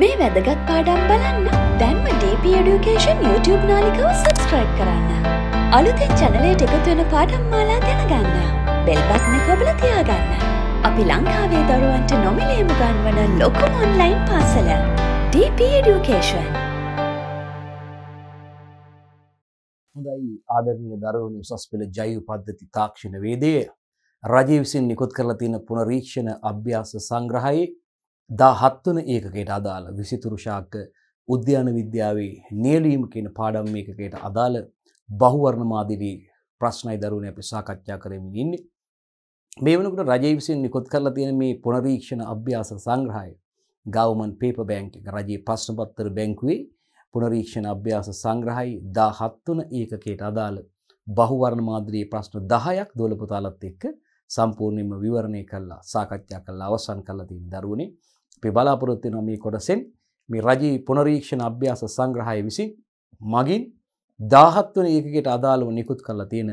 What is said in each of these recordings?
මේ වැදගත් පාඩම් බලන්න දැන්ම DP Education YouTube නාලිකව සබස්ක්‍රයිබ් කරන්න. අලුතෙන් චැනලයට එකතු වෙන පාඩම් මාලා දැනගන්න. බෙල්බත්න කොබල තියාගන්න. අපි ලංකාවේ දරුවන්ට නොමිලේම ගන්වන ලොකුම ඔන්ලයින් පාසල DP Education. හොඳයි ආදරණීය දරුවනි උසස් පෙළ ජෛව පද්ධති තාක්ෂණ වේදයේ රජය විසින් නිකුත් කරලා තියෙන පුනරීක්ෂණ අභ්‍යාස සංග්‍රහයේ දා හත්වන ඒකකට අදාළ විසිතුරුෂාක උද්‍යාන විද්‍යාවේ නියලීම් කියන පාඩම් මේකකට අදාළ බහුවර්ණමාදිරී ප්‍රශ්නයි දරුණ අපි සාකච්ඡා කරමින් ඉන්නේ. මේ වෙනකොට රජය විසින් නිකුත් කරලා තියෙන මේ පුනරීක්ෂණ අභ්‍යාස සංග්‍රහය ගවමන් පේපර් බැංක් එක රජයේ ප්‍රශ්න පත්‍ර බැංකුවේ පුනරීක්ෂණ අභ්‍යාස සංග්‍රහයි 17 වන ඒකකයට අදාළ බහුවර්ණ මාදිරී ප්‍රශ්න 10ක් දොළපතාලත් එක්ක සම්පූර්ණයෙන්ම විවරණය කළා සාකච්ඡා කළා අවසන් කළා තියෙන දරුවනේ අපි බලාපොරොත්තු වෙනවා මේ කොටසෙන් මේ රජයේ පුනරීක්ෂණ අභ්‍යාස සංග්‍රහය විසින් මගින් 17 වෙනි ඒකකයට අදාළව නිකුත් කරලා තියෙන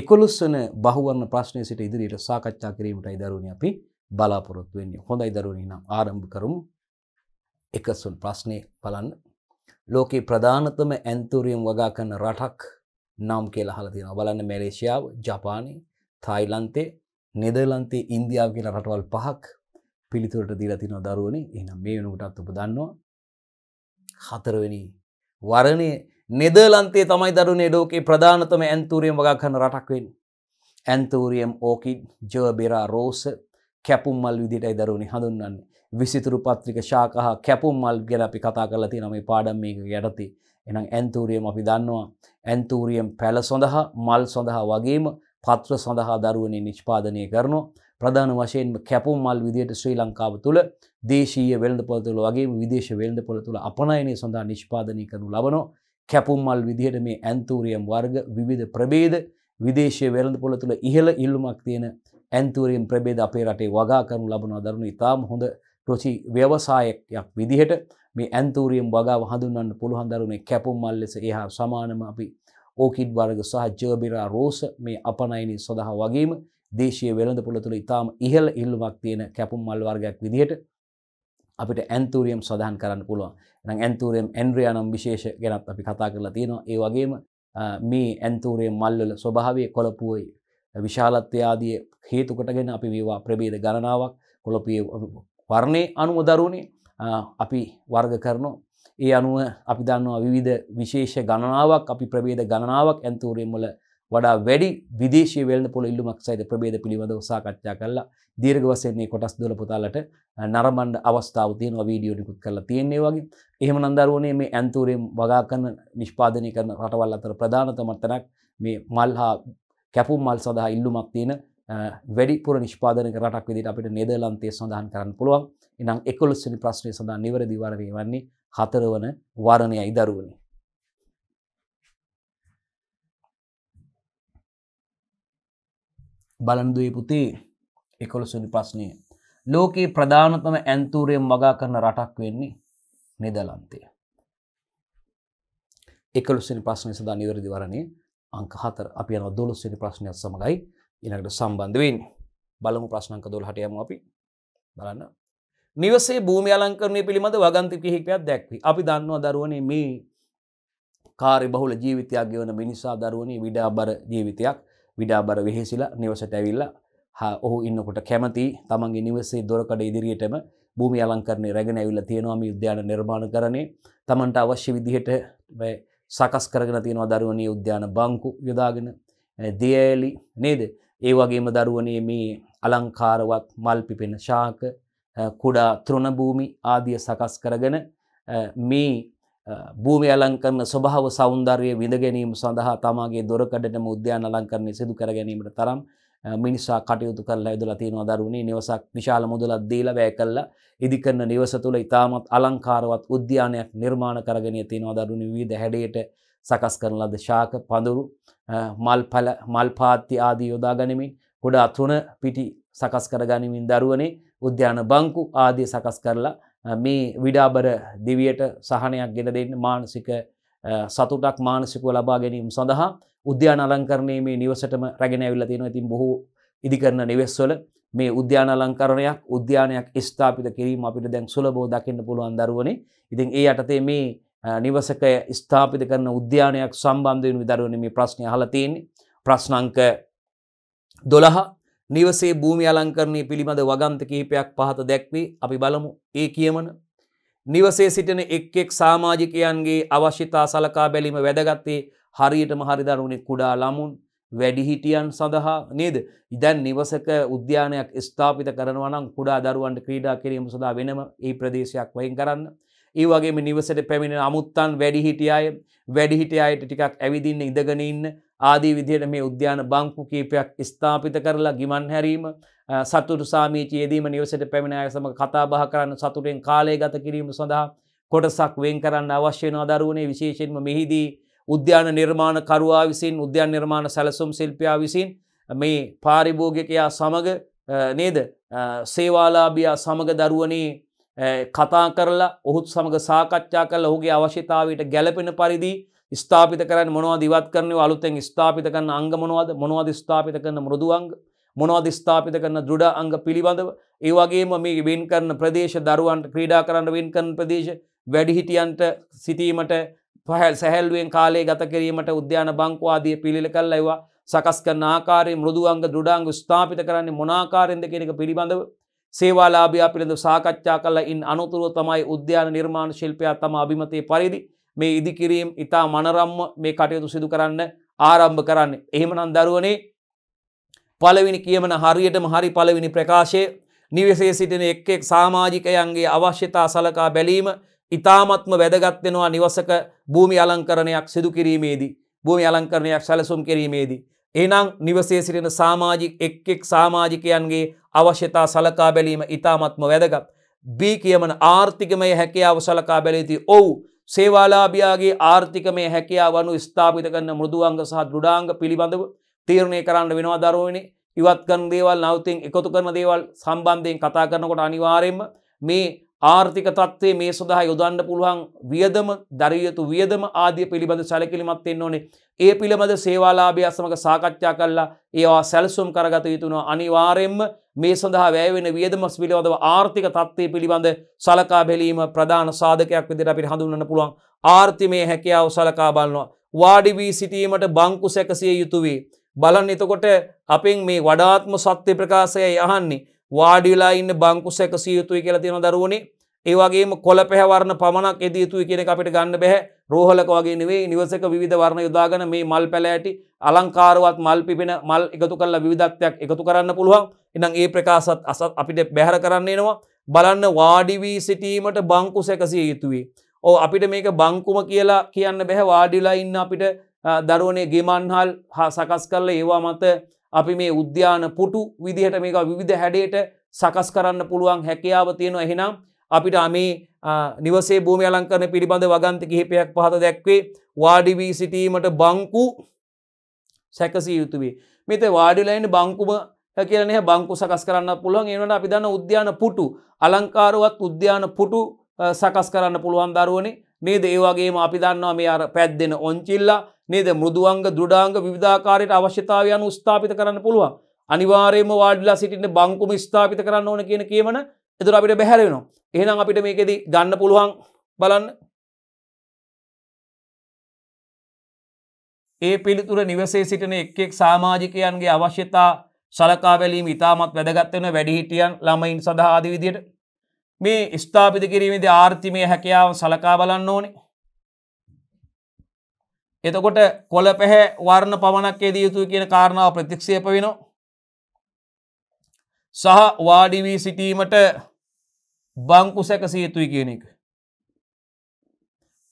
11 වෙනි බහුවර්ණ ප්‍රශ්නය සිට ඉදිරියට සාකච්ඡා කිරීමටයි දරුවනි අපි බලාපොරොත්තු වෙන්නේ. හොඳයි දරුවනි නම් ආරම්භ කරමු. එකසුන් ප්‍රශ්නේ බලන්න. ලෝකේ ප්‍රධානතම ඇන්තූරියම් වගා කරන රටක් නම් කියලා අහලා තියෙනවා. බලන්න මැලේසියාව, ජපානය, තායිලන්තේ, නෙදර්ලන්තේ, ඉන්දියාව කියලා රටවල් පහක් පිළිතුරට දීලා තිනවා දරුවනේ එහෙනම් මේ වෙනකොටත් ඔබ දන්නවා හතරවෙනි වරණේ නෙදර්ලන්තයේ තමයි දරුණේ ලෝකේ ප්‍රධානතම ඇන්තූරියම් වගා කරන රටක් වෙන්නේ. ඇන්තූරියම් ඕකිඩ්, ජර්බෙරා රෝස කැපුම් මල් විදිහටයි දරුණේ හඳුන්වන්නේ. විසිතුරු පත්‍රික ශාඛා හා කැපුම් මල් ගැන අපි කතා කරලා තියෙනවා මේ පාඩම් මේක යටතේ. එහෙනම් ඇන්තූරියම් අපි දන්නවා. ඇන්තූරියම් පැල සඳහා, මල් සඳහා වගේම පත්‍ර සඳහා දරුවනේ නිෂ්පාදනය කරනවා. ප්‍රධාන වශයෙන් කැපුම් මල් විදියට ශ්‍රී ලංකාව තුළ දේශීය වෙළඳ පොළතුළ වගේ විදේශ වෙළඳ පොළතුළ අපනයනය සඳහා නිෂ්පාදනය කරනු ලබනෝ කැපුම් මල් විදිහට මේ ඇන්තූරියම් වර්ග විවිධ ප්‍රබේද විදේශය වෙළඳ පොළතුළ ඉහළ ඉල්ලුමක් තියෙන ඇන්තූරියම් ප්‍රබේද අපේ රටේ වගා කරනු ලබනවා දරුණු ඉතාම හොඳ රොචි ව්‍යවසායයක් විදිහට මේ ඇන්තූරියම් වගාව හඳුන්වන්න පුළුවන් දරුණේ කැපුම් මල් ලෙස එහා සමානම අපි ඕකිඩ් වර්ග සහ ජර්බිරා රෝස මේ අපනයනය සඳහා වගේම දේශය වෙළඳ පුළ තුළ ඉතාම ඉහල් ඉල්ලුමක් තියෙන කැපුම් මල් වර්ගයක් විදිහට අපිට ඇන්තූරියම් සඳහන් කරන්න පුළුවන් නම් ඇන්තූරියම් එන්ඩ්‍රියානම් විශේෂ ගැනත් අපි කතා කරලා තියෙනවා ඒ වගේම මේ ඇන්තූරියම් මල්වල ස්වභාවය කොළපුවයි විශාලත්වය ආදිය හේතු කොටගෙන අපි මේවා ප්‍රභේද ගණනාවක් කොළපිය වර්ණේ අනුව දරුණේ අපි වර්ග කරනවා ඒ අනුව අපි දන්නවා විවිධ විශේෂ ගණනාවක් අපි ප්‍රභේද ගණනාවක් ඇන්තූරියම් වල වඩා වැඩි විදේශය වෙල්න පොල ඉල්ලුමක් සහිත ප්‍රබේද පිළිබඳව සාකච්ඡා කරලා දීර්ඝ වශයෙන් මේ කොටස් 12 පුතාලට නරඹන්න අවස්ථාව තියෙනවා වීඩියෝ නිකුත් කරලා තියෙනවා වගේ. එහෙම නම් දරුවනේ මේ ඇන්තූරේ වගා කරන නිෂ්පාදනය කරන රටවල් අතර ප්‍රධානතම තැනක් මේ මල් හා කැපුම් මල් සඳහා ඉල්ලුමක් තියෙන වැඩිපුර නිෂ්පාදනක රටක් විදිහට අපිට නෙදර්ලන්තය සඳහන් කරන්න පුළුවන්. එහෙනම් 11 වෙනි ප්‍රශ්නය සඳහා නිවැරදි වරණය වන්නේ හතරවන වරණයයි දරුවනේ. බලන්දුවේ පුතේ එකොළොසුනි ප්‍රශ්නය ලෝකයේ ප්‍රධානතම ඇන්තූරයෙන් මගා කරන රටක් වෙන්නේ නෙදලන්තය. එකොළොස්සනි ප්‍රශ්නය සදා නිවැරදි වරණය අංක හතර අපි යන දොළොස්සනි ප්‍රශ්නයක් සමඟයි ඉනකට සම්බන්ධ වෙන්න බලමු ප්‍රශ්නංක දොල් හටයම අපි බලන්න. නිවසේ භූමි අලංකරණය පිළිබඳ වගන්ති කිහිපයක් දැක්වී. අපි දන්නවා දරුවනේ මේ කාරි බහුල ජීවිතයක් ගෙවන මිනිසා දරුවනේ විඩාබර ජීවිතයක් විඩාබර වෙහෙසිලා නිවසට ඇවිල්ලා හා ඔහු ඉන්නකොට කැමති තමන්ගේ නිවසේ දොරකඩ ඉදිරියටම භූමි අලංකරණය රැගෙන ඇවිල්ලා තියෙනවා මේ උද්‍යාන නිර්මාණ කරන්නේ තමන්ට අවශ්‍ය විදිහට සකස් කරගෙන තියෙනවා දරුවනේ උද්‍යාන බංකු යොදාගෙන දියෑලි නේද ඒ වගේම දරුවනේ මේ අලංකාරවත් මල් පිපෙන ශාක කුඩා තෘණභූමි ආදිය සකස් කරගෙන මේ භූමි අලංකරන ස්වභාව සෞන්දර්යය විඳ ගැනීම සඳහා තමාගේ දොරකඩටම උද්‍යාන අලංකරණය සිදු කර ගැනීමට තරම් මිනිසා කටයුතු කරලා යුදලා තියෙනවා දරුණේ නිවසක් විශාල මුදලක් දීලා වැය කළා ඉදිකරන නිවස තුල ඉතාමත් අලංකාරවත් උද්‍යානයක් නිර්මාණ කරගෙන තියෙනවා දරුණේ විවිධ හැඩයට සකස් කරන ලද ශාක පඳුරු මල්පල මල්පාත්ති ආදී යොදා ගනිමින් කුඩා තුන පිටි සකස් කර ගනිමින් දරුවනේ උද්‍යාන බංකු ආදී සකස් කරලා මේ විඩාබර දිවියට සහනයක් ගෙන දෙන්න මානසික සතුටක් මානසිකුව ලබා ගැනීම සඳහා උද්‍යාන අලංකරණයේ මේ නිවසටම රැගෙන ඇවිල්ලා තියෙනවා. ඉතින් බොහෝ ඉදිකරන නිවෙස්වල මේ උද්‍යාන අලංකරණයක් උද්‍යානයක් ස්ථාපිත කිරීම අපිට දැන් සුලබව දකින්න පුළුවන් දරුවනේ. ඉතින් ඒ යටතේ මේ නිවසක ස්ථාපිත කරන උද්‍යානයක් සම්බන්ධයෙන් විදරුවන මේ ප්‍රශ්නය හලතියන්නේ ප්‍රශ්නංක දොළහා නිවසේ භූමි අලංකරණය පිළිබඳ වගන්ත කිහිපයක් පහත දැක්වී අපි බලමු ඒ කියමන නිවසේ සිටින එක් එක් සාමාජිකයන්ගේ අවශ්‍යතා සලකා බැලීම වැදගත්තේ හරියටම හරිදරුණේ කුඩා ළමුන් වැඩිහිටියන් සඳහා නේද ඉදැන් නිවසක උද්‍යානයක් ස්ථාපිත කරනවනම් කුඩා දරුවන්ට ක්‍රීඩා කිරීම සඳහා වෙනම ඒ ප්‍රදේශයක් වයින් කරන්න. ඒ වගේම නිවසට පැමිණෙන අමුත්තන් වැඩිහිටිය අය වැඩිහිටිය අයට ටිකක් ඇවිදින්න ඉඳගෙන ඉන්න ආදී විදියට මේ උද්‍යාන බංකු කීපයක් ස්ථාපිත කරලා ගිමන් හැරීම සතුට සාමීචයේදීම නිවසට පැමිණ අය සමඟ කතා බහ කරන්න සතුටෙන් කාලය ගත කිරීම සඳහා කොටසක් වෙන් කරන්න අවශ්‍ය වෙනවා දරුවනේ විශේෂයෙන්ම මෙහිදී උද්‍යාන නිර්මාණකරුවා විසින් උද්‍යාන නිර්මාණ සැලසුම් ශිල්පියා විසින් මේ පාරිභෝගිකයා සමග නේද සේවාලාභියා සමග දරුවනේ කතා කරලා ඔහුත් සමඟ සාකච්ඡා කරලා ඔහුගේ අවශ්‍යතාවයට ගැලපෙන පරිදි ස්ථාපිත කරන්න මොනවද ඉවත් කරනවා අලුතෙන් ස්ථාපිත කරන අංග මොනවද මොනවද ස්ථාපිත කරන මෘදු අංග මොනවද ස්ථාපිත කරන දෘඩ අංග පිළිබඳව ඒ වගේම මේ වෙන් කරන ප්‍රදේශ දරුවන්ට ක්‍රීඩා කරන්න වෙන් කරන ප්‍රදේශ වැඩිහිටියන්ට සිටීමට පහැල් සැහැල්ුවෙන් කාලේ ගත කිරීමට උද්‍යාන බංකවාදිය පිළිල කල් ඇවා සකස් කරන ආකාරය මෘදුවංග දෘඩාංග ස්ථාපිත කරන්නේ මොනාකාරෙන්ද කෙනෙක පිළිබඳව සේවාලාභයා පිළිඳ සාකච්ඡා කලා ඉන් අනුතුරුව තමයි උද්‍යාන නිර්මාණ ශිල්පයා තම අභිමතය පරිදි මේ ඉදිකිරීම් ඉතා මනරම්ම මේ කටයුතු සිදු කරන්න ආරම්භ කරන්න. එහෙමනම් දරුවනේ පළවෙනි කියමන හරියටම හරි පළවෙනි ප්‍රකාශය නිවසේ සිටින එක් එක් සාමාජිකයන්ගේ අවශ්‍යතා සලකා බැලීම ඉතාමත්ම වැදගත්වෙනවා නිවසක භූමි අලංකරණයක් සිදු කිරීමේදී භූමි අලංකරණයක් සැලසුම් කිරීමේදී. එනම් නිවසේ සිටින සාමාජික එක් එක් සාමාජිකයන්ගේ අවශ්‍යතා සලකා බැලීම ඉතාමත්ම වැදගත්. බී කියමන ආර්ථිකමය හැකියාව සලකා බැලීති ඔවු සේවාලාභයාගේ ආර්ථිකමය හැකියාවනු ස්ථාපිත කරන්න මුෘදුවංග සහ ගෘඩාංග පිළිබඳව තීරණය කරන්න වෙනවා දරුවනේ ඉවත් කරන දේවල් නවතින් එකතු කරන දේවල් සම්බන්ධයෙන් කතා කරනකොට අනිවාරයෙන්ම මේ ආර්ථික තත්වේ මේ සඳහා යොදන්න පුළුවන් වියදම දරියතු වියදම ආදිය පිළිබඳ සැලකිලිමත් එන්න ඕනේ ඒ පිළිබඳ සේවාලාභය සමඟ සාකච්ඡා කල්ලා ඒවා සැල්සුම් කරගත යුතුනවා අනිවාරයෙන්ම මේ සඳහා වැෑවෙන වියදමස් පිළිබඳව ආර්ථික තත්ත්වය පිළිබඳ සලකා බැලීම ප්‍රධාන සාධකයක් විදිට අපිට හඳුන්න පුළුවන් ආර්ථිමය හැකියාව සලකා බලනවා. වාඩිවී සිටීමට බංකු සැකසිය යුතුවී. බලන් එතකොට අපෙන් මේ වඩාත්ම සත්‍ය ප්‍රකාශය යහන්නේ වාඩිලා ඉන්න බංකු සැකසිය යුතුයි කියලා තියෙන දරුවනේ ඒවගේම කොළ පැහවරණ පමණක් එද යුතුයි කියෙන අපිට ගන්න බැහැ රෝහලක වගේ නෙවේ නිවසක විධ වර්ණ යොදාගන මේ මල් පැලෑටි අලංකාරවත් මල් පිපෙන මල් එකතු කරලා විධත්වයක් එකතු කරන්න පුළුවන් එනම් ඒ ප්‍රකාශත් අසත් අපිට බැහැර කරන්න එනවා බලන්න වාඩිවී සිටීමට බංකු සැකසිය යුතුයි. ඕ අපිට මේක බංකුම කියලා කියන්න බැහැ වාඩිලා ඉන්න අපිට දරුවනේ ගෙමන්හල් හා සකස් කරල ඒවා මත අපි මේ උද්‍යාන පුටු විදිහට මේක විධ හැඩයට සකස් කරන්න පුළුවන් හැකියාව තියෙනවා එහෙනම් අපිට අමේ නිවසේ භූමි අලංකරන පිළිබඳ වගන්ත කිහිපයක් පහත දැක්වේ වාඩිවී සිටීමට බංකු සැකසිය යුතුවේ මෙත වාඩිලයින් බංකුම කියන බංකු සකස් කරන්න පුළුවන් ඒවට අපි දන්න උද්‍යාන පුටු අලංකාරුවත් උද්‍යාන පුටු සකස් කරන්න පුළුවන් දරුවනේ නේද ඒවාගේම අපි දන්නවා මේ අර පැද්දෙන ඔංචිල්ලා නේද මුදුවංග දුඩාංග විධාකාරයට අවශ්‍යතාවයන් උස්ථාපිත කරන්න පුළුවන් අනිවාරයම වාඩිලා සිටින්න බංකුම ස්ථාපිත කරන්න ඕන කියන කියමන එතුර අපිට බැහැරෙනවා එහෙනම් අපිට මේකෙදි ගන්න පුළුවන් බලන්න ඒ පිළිතුර නිවසේ සිටින එක් එක් සාමාජිකයන්ගේ අවශ්‍යතා සලකාවැලීම ඉතාමත් වැදගත්වෙන වැඩිහිටියන් ළමයින් සඳහා ආදවිදියට මේ ස්ථාපිත කිරීමද ආර්ථිමය හැකියාව සලකා බලන්න ඕනේ. එතකොට කොළ පැහැ වර්ණ පමණක්කේ ද යුතු කියන කාරණාව ප්‍රතික්ෂේප වෙනවා. සහ වාඩිවී සිටීමට බංකු සැකසිය යුතුයි කියන එක.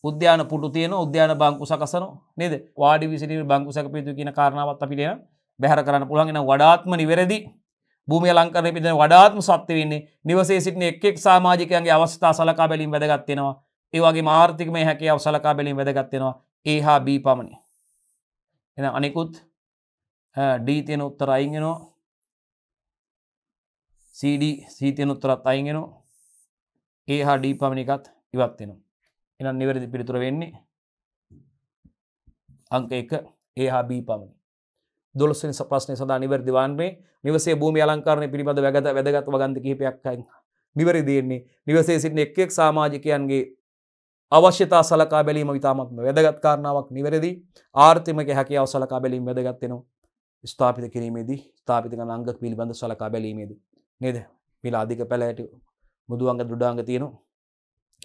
උද්‍යාන පුටු තියෙන උද්‍යාන බංකු සකසන නේද වාඩි විසිට බංකු සැකපයුතු කියන කාරණාවත් අපිටෙනවා බැහර කරන්න පුළන්ගෙන වඩාත්ම නිවැරදි භූමිය ලංකරන පිදන වඩාත්ම සත්‍ය වෙන්නේ නිවසේ සිටින එක්ෙක් සාමාජිකයන්ගේ අවස්ථා සලකා බැලින් වැදගත්වෙනවා ඒවාගේ මාර්ථිකමය හැකි අව සලකා බැලින් වැදගත්වෙනවා ඒ හා බී පමණි එ අනෙකුත් ඩීතියන උත්තර අයිගෙනෝ සඩ සීතියන උත්තරත් අයිගෙනෝ ඒ හා ඩී පමණිකත් ඉවත්වෙනවා එනම් නිවැරදි පිළිතුර වෙන්නේ අංක එක ඒ හා බී පමණි දොලස්වනි ප්‍රශ්නය සඳහා නිවැරදිවාන්නේ නිවසේ භූමි අලංකාරණය පිළිබඳ වැගත වැදගත් වගන්ධ කිහිපයක්යි නිවැරි දෙන්නේ නිවසේ සිටින එක් එක් සමාජිකයන්ගේ අවශ්‍යතා සලකා බැලීම විතාමත්ම වැදගත් කාරණාවක් නිවැරදි ආර්ථිමක හැකියාව සලකා බැලීම වැදගත්වෙනවා ස්ථාපිත කිරීමේදී ස්ථාපිතික අංග පිළිබඳ සලකා බැලීමේදී නේද මිලා අධික පැලෑට මුදුවන්ග දුඩාංග තියනවා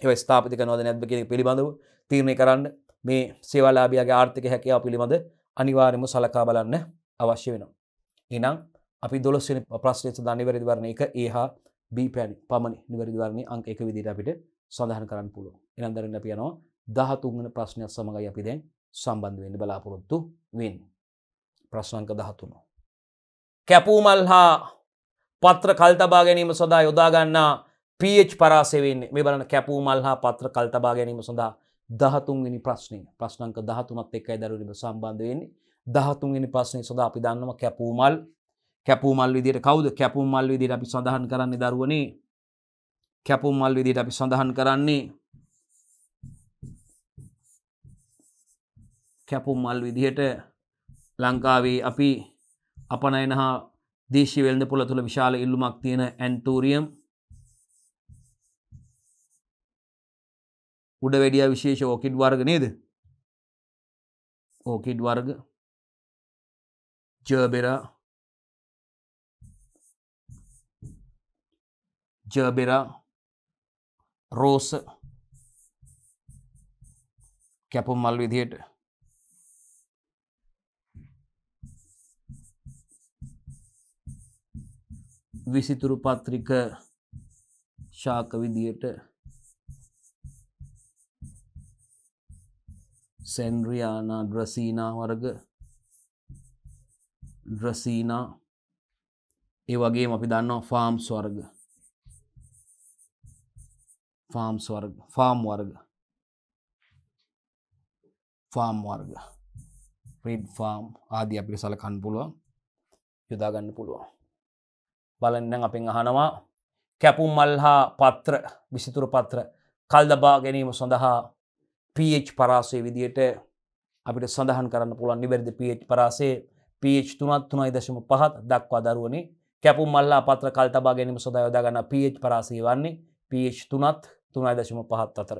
ඒව ස්ථාපිතික නොද නැද්බ කියෙන පිළිබඳව තීරණය කරන්න මේ සේවලාබියගේ ආර්ථික හැකියාව පිළිබඳ අනිවාර්යම සලකා බලන්න අවශ්‍ය වෙනවා. එනම් අපි දොලොස්සන ප්‍රශ්නය සඳහා නිවැරදි වරණ එක ඒ හා B පැඩි පමණ නිවැරදි වරණේ අංක එක විදිහට අපිට සඳහන් කරන්න පුළුවන්. එනම් දැන් අපි යනවා 13 වෙනි ප්‍රශ්නයත් සමගයි අපි දැන් සම්බන්ධ වෙන්න බලාපොරොත්තු වෙන්නේ. ප්‍රශ්න අංක 13. කැපූමල් හා පත්‍ර කල් තබා ගැනීම සඳහා යොදා ගන්නා PH පරාසය වෙන්නේ. මේ බලන්න කැපූමල් හා පත්‍ර කල් තබා ගැනීම සඳහා 13 වෙනි ප්‍රශ්නේ. ප්‍රශ්න අංක 13ත් එක්කයි දරුවෝ සම්බන්ධ වෙන්නේ. දහතුන්ගනි ප්‍රශ්නය සොද අපි දන්නම කැපූමල් කැපූමල් විදිට කවුද කැපූමල් විදිට අපි සඳහන් කරන්නේ දරුවනේ කැපූමල් විදිට අපි සඳහන් කරන්නේ කැපුම්මල් විදිහට ලංකාවේ අපි අපනයන හා දේශී වෙල්ද පොළ තුළ විශාල ඉල්ලුමක් තියෙන ඇන්තූරියම් උඩ වැඩිය විශේෂ ඕකිඩ් වර්ග නේද ඕකිඩ් වර්ග Cerbera Cerbera රෝස කැපුම් මල් විදියට විසිතුරු පත්‍රික ශාක විදියට සැන්රියානා ඩ්‍රසීනා වර්ග රසීනා ඒ වගේ අපි දන්නවා ෆාම් ස්වර්ග ෆාම් ස්වර්ග ෆාම් වර්ග ෆාම් වර්ග ප්‍රීඩ් ෆාම් ආදී අපිට සලකන්න පුළුවන් යොදාගන්න පුළුවන් බලන්නම් අපෙන් අහනවා කැපුම් මල් හා පත්‍ර විසිතුරු පත්‍ර කල් දබා ගැනීම සඳහා පH පරාසය විදියට අපිට සඳහන් කරන්න පුළුවන් නිවැරදි පH පරාසේ පH තුනත් තුනයි දශම පහත් දක්වා දරුවනේ කැපු මල්ලා පත්‍ර කල්තබා ගැනීම සොද යොදාගන්න පH පරාසී වන්නේ පH තුනත් තුනයි දශම පහත් අතර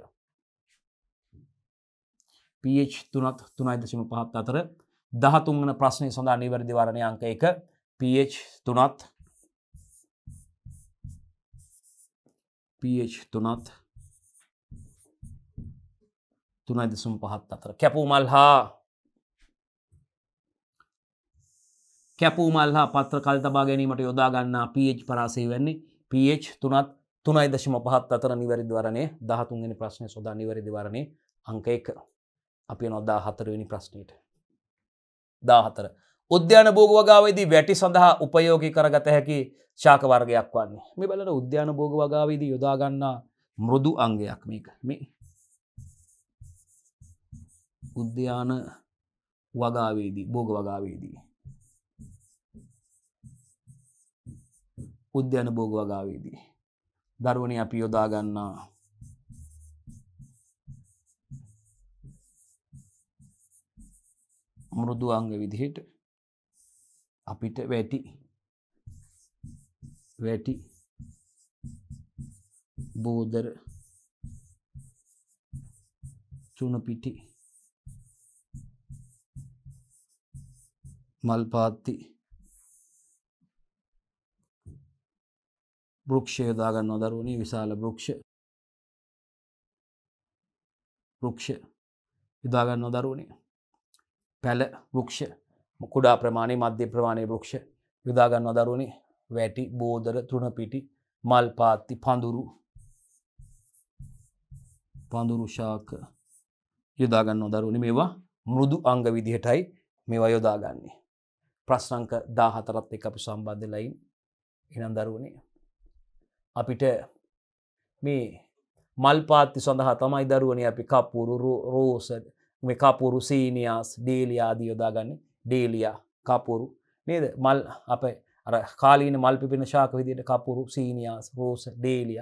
පH තුනත් තුනයි දශම පහත් අතර දහතුන්ගන ප්‍රශ්නය සඳහා නිවැරදිවරණය අංක එක පH තුනත් පH තුනත් තුනයි දෙසුම් පහත් අතර කැපුමල් හා කැපූමල් හා පත්‍ර කල් තබා ගැනීමට යොදාගන්නා පH පරාසය වෙන්නේ පH තුනත් තුනයි දශම පහත් අතර නිවැරදිවරණය දහතුන්ගෙන ප්‍රශ්නය සොදා නිවැරදිවරණය අංක එක අපි නොදා හතරවෙනි ප්‍රශ්නයට දාහතර උද්‍යාන භෝග වගාවේදී වැටි සඳහා උපයෝගී කරගත හැකි ශාක වර්ගයක් වන්නේ මේ බලට උද්‍යාන භෝග වගාවේදී යොදාගන්නා මෘදු අංගයක් මේක මේ උද්‍යාන වගාවේදී භෝග වගාවේදී උද්‍යාන භෝග වගාවේදී. දරුවනි අපි යොදාගන්නා මෘදු අංග විදිහට අපිට වැටි වැටි බෝදර චුණපිටි මල්පාත්ති වෘක්ෂය යොදාගන්න දරුවනේ විශාල වෘක්ෂ වෘක්ෂ යොදාගන්න දරුවනේ පැල වෘක්ෂ කුඩා ප්‍රමාණය මධ්‍ය ප්‍රමාණය වෘක්ෂ යොදාගන්න දරුවනේ වැටි බෝධර තුනපිටි මල් පාත්ති පඳුරු පඳුරු ශාක යොදාගන්න දරුවනි මේවා මුරුදු අංග විදිහටයි මේවා යොදාගන්නේ ප්‍රශ්නංක දාහතරත් එක අපි සම්බන්ධ ලයින් එනම් දරුවනේ අපිට මේ මල්පාත්ති සඳහා තමයි දරුවන අපි කපුරු රෝස මේ කපුරු සීනියාස් ඩේලියාදී යොදාගන්න ඩේලියා කපුරු නේද මල් අප කාලීන මල් පිපෙන ශාක විදියට කපුරු සීනියාස් රෝස ඩේලිය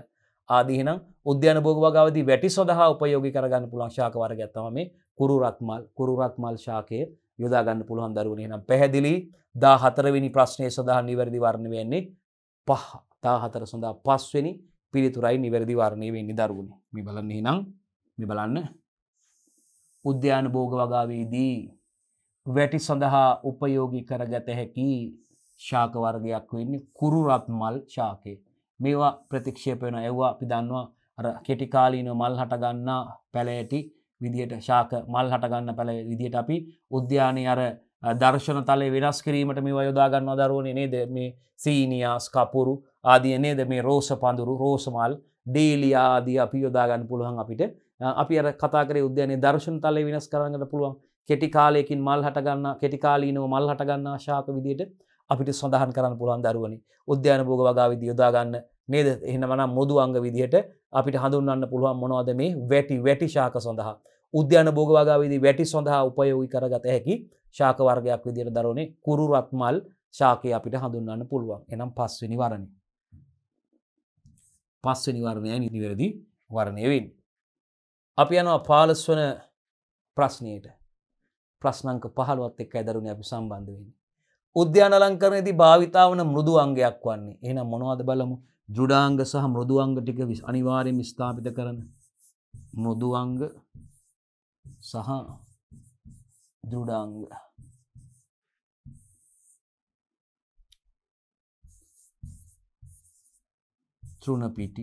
ආදීනම් උද්‍යාන භෝග වගාවදී වැටි සඳහා උපයෝගි කරගන්න පුළන් ශාක වර්ගත්තම මේ කුරුරත්මල් කුරුරත්මල් ශාකය යොදාගන්න පුළුවන් දරුවනේ නම් පැහැදිලි දා හතරවෙනි ප්‍රශ්නය සඳහා නිවැරදි වර්ණ වෙන්නේ පහ තා හතර සඳහා පස්වෙනි පිළිතුරයි නිවැරදි වාරණය වෙන්නේ දරුවුණේ මේ බලන්නේ නම් මෙ බලන්න උද්‍යාන භෝග වගාවේදී වැටි සඳහා උපයෝගි කරගත හැකි ශාකවර්ගයක් වෙන්නේ කුරුරත් මල් ශාකය මේවා ප්‍රතික්ෂේපයන ඇව්වා අපි දන්නවා අර කෙටිකාලීන මල් හටගන්නා පැලෑටි විදියට ශාක මල් හටගන්න පැළ විදියට අපි උද්‍යානය අර දර්ශන තලය වෙනස් කිරීමට මේ වයොදාගන්නවා දරුවනේ නේද මේ සීනියස් කපුරු ආදිය නේද මේ රෝස පඳුරු රෝසමල් ඩේලිය ආදී අපි යොදාගන්න පුළුවන් අපිට අපි අර කතා කරේ උද්‍යානයේ දර්ශන තලය වෙනස් කරන්නට පුළුවන් කෙටි කාලයකින් මල් හටගන්න කෙටි කාලීනව මල් හටගන්න ශාක විදියට අපිට සඳහන් කරන්න පුළුවන් දරුවනි උද්‍යාන භෝග වගා විදිය යොදාගන්න නේද එහෙනම් නම් මොදු අංග විදියට අපිට හඳුන්වන්න පුළුවන් මොනවද මේ වැටි වැටි ශාක සඳහා උද්‍යාන භෝග වගා විදිය වැටි සඳහා උපයෝගී කරගත හැකි ශාක වර්ගයක් විදියට දරුවනේ කුරුරත් මල් ශාකේ අපිට හඳුන්වන්න පුළුවන් එහෙනම් පස්වෙනි වරණේ පස්වනි වර්ණයයි නිවැරදි වර්ණය වෙන්. අපි යනවා පාලස්වන ප්‍රශ්නයට ප්‍රශ්නංක පහළුවත් එක් ඇදරුණ අපි සම්බන්ධ වෙන්න. උද්‍යාන ලංකරනති භාවිතාවන මුරුදු අංගයක් වන්නේ එන මොනවද බලමු දෘඩාංග සහ මුරුදුංග ටික විස් අනිවාරයෙන් ස්ථාපිත කරන මුදුවංග සහ දෘඩාංග තෘණපිටි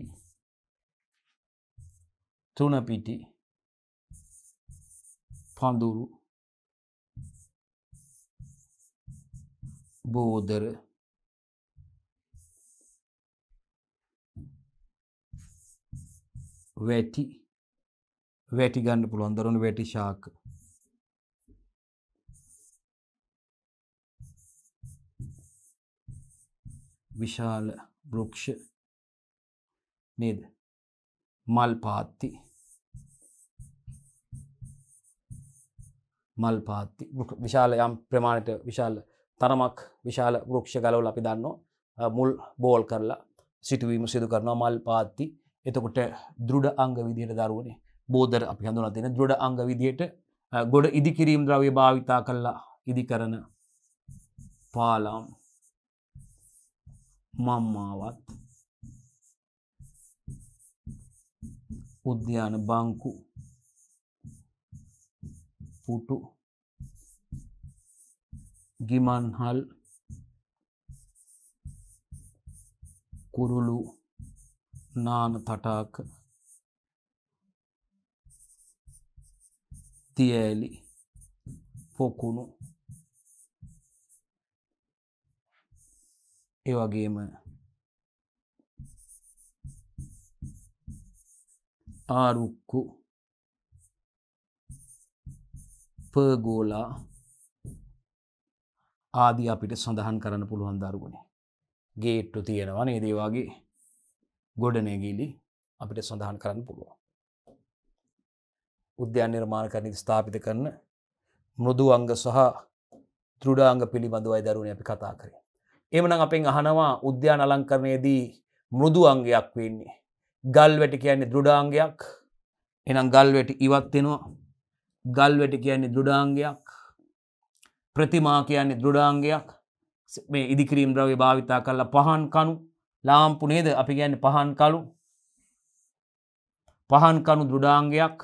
තෘණපිටි පඳුරු බෝදර වැටි වැටි ගන්න පුළුවන් දරුණු වැටි ශාක විශාල වෘක්ෂ නේද මල් පාත්ති මල් පාත්ති විශාල යම් ප්‍රමාණයට විශාල තරමක් විශාල වෘක්ෂ ගලවල අපි දන්නවා මුල් බෝල් කරලා සිටුවීම සිදු කරනවා මල් පාත්ති එතකොට දෘඩ අංග විදියට දරුවනේ බෝධර අපි හඳුනා තියෙන දෘඩ අංග විදියට ගොඩ ඉදිකිරීම් ද්‍රව්‍ය භාවිතා කරලා ඉදි කරන පාලම් මම්මාවත් උද්‍යාන බංකු පුටු ගිමන්හල් කුරුලු නාන තටාක තියෑලි පොකුණු එවගේම ಆರುಕ್ಕು පර්ගෝලා ආදී අපිට සඳහන් කරන්න පුළුවන් දරුගුණේ ගේට්ටු තියෙනවා නේ දේවාගේ ගොඩනැගිලි අපිට සඳහන් කරන්න පුළුවන් උද්‍යාන නිර්මාණ කරන ස්ථාපිත කරන මෘදු අංග සහ දෘඩාංග පිළිබඳවයි දරුණ අපි කතා කරේ එමන අපෙන් අහනවා උද්‍යාන අලංකරණයේදී මෘදු අංගයක් වෙන්නේ ගල් වැටි කියන්නේ දෘඩාංගයක් එනම් ගල් වැටි ඉවත්වෙනවා ගල් වැටි කියන්නේ දෘඩාංගයක් ප්‍රතිමා කියන්නේ දෘඩාංගයක් මේ ඉදිකිරීම් ද්‍රව්‍ය භාවිතා කරලා පහන් කණු ලාම්පු නේද අපි කියන්නේ පහන් කළු පහන් කණු දෘඩාංගයක්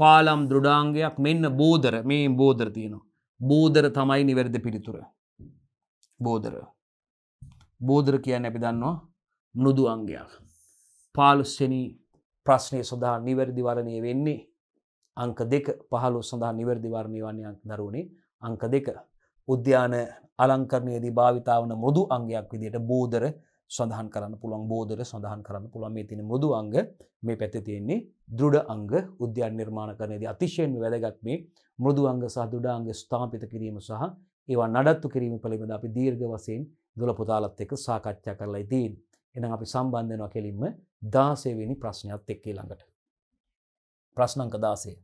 පාලම් දෘඩාංගයක් මෙන්න බෝධර මේ බෝධර තියෙනවා බෝධර තමයි නිවැරදි පිළිතුර බෝධර බෝධර කියන්න අපි දන්නවා මෘදු අංගයක් පාලුස්සනී ප්‍රශ්නය සඳහා නිවැරදිවරණය වෙන්නේ අංක දෙක පහලු සඳහා නිවැරදිවරණය වන්නේ අංක දරුණේ අංක දෙක උද්‍යාන අලංකරණයේදී භාවිතාවන මුරුදු අංගයක් විදියට බෝධර සඳහන් කරන්න පුළුවන් බෝධර සඳහන් කරන්න පුළුවන් මේ තියෙන මුරුදු අංග මේ පැත්තේ තියෙන්නේ දෘඩ අංග උද්‍යාන නිර්මාණ කරණයේදී අතිශයින්ම වැදගත් මේ මුරුදු අංග සහ දෘඩ අංග ස්ථාපිත කිරීම සහ ඒවා නඩත්තු කිරීම පිළිබඳ අපි දීර්ඝ වශයෙන් දොළ පුතාලත් එක්ක සාකච්ඡා කරලා ඉදීන්. එහෙනම් අපි සම්බන්ධ වෙනවා කෙලින්ම දාසයවෙනි ප්‍රශ්නයක් එක්කේ ළඟට. ප්‍රශ්නංක දාසේ.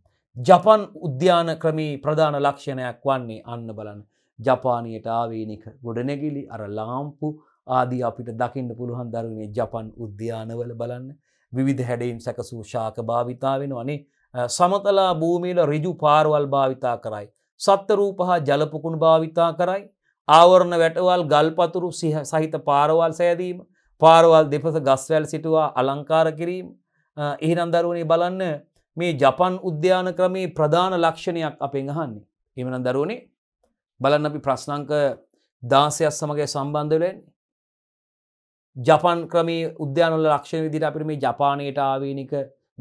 ජපන් උද්‍යාන ක්‍රමී ප්‍රධාන ලක්ෂණයක් වන්නේ අන්න බලන්න ජපානයට ආවේනික ගොඩනැගිලි අර ලාම්පු ආදී අපිට දකින්න පුළුවන් දරුණේ ජපන් උද්‍යානවල බලන්න විධ හැඩයිම් සැකසූ ශාක භාවිතාවෙන අනේ සමතලා භූමීල රිජු පාරවල් භාවිතා කරයි. සත්තරූප හා ජලපකුණු භාවිතා කරයි. ආවරණ වැටවල් ගල්පතුරු සහිත පාරවල් සෑදීම පාරවල් දෙපස ගස්වැල් සිටුවා අලංකාර කිරීම් එහිනම් දරුවනේ බලන්න මේ ජපන් උද්‍යාන ක්‍රමේ ප්‍රධාන ලක්ෂණයක් අපෙන් අහන්නේ. එමනම් දරුවනේ බලන්න අපි ප්‍රශ්නංක දාසයක් සමගය සම්බන්ධලෙන් ජපන් ක්‍රමේ උද්‍යානොල ලක්ෂණ විදිට අපිට මේ ජපානයට ආවේනික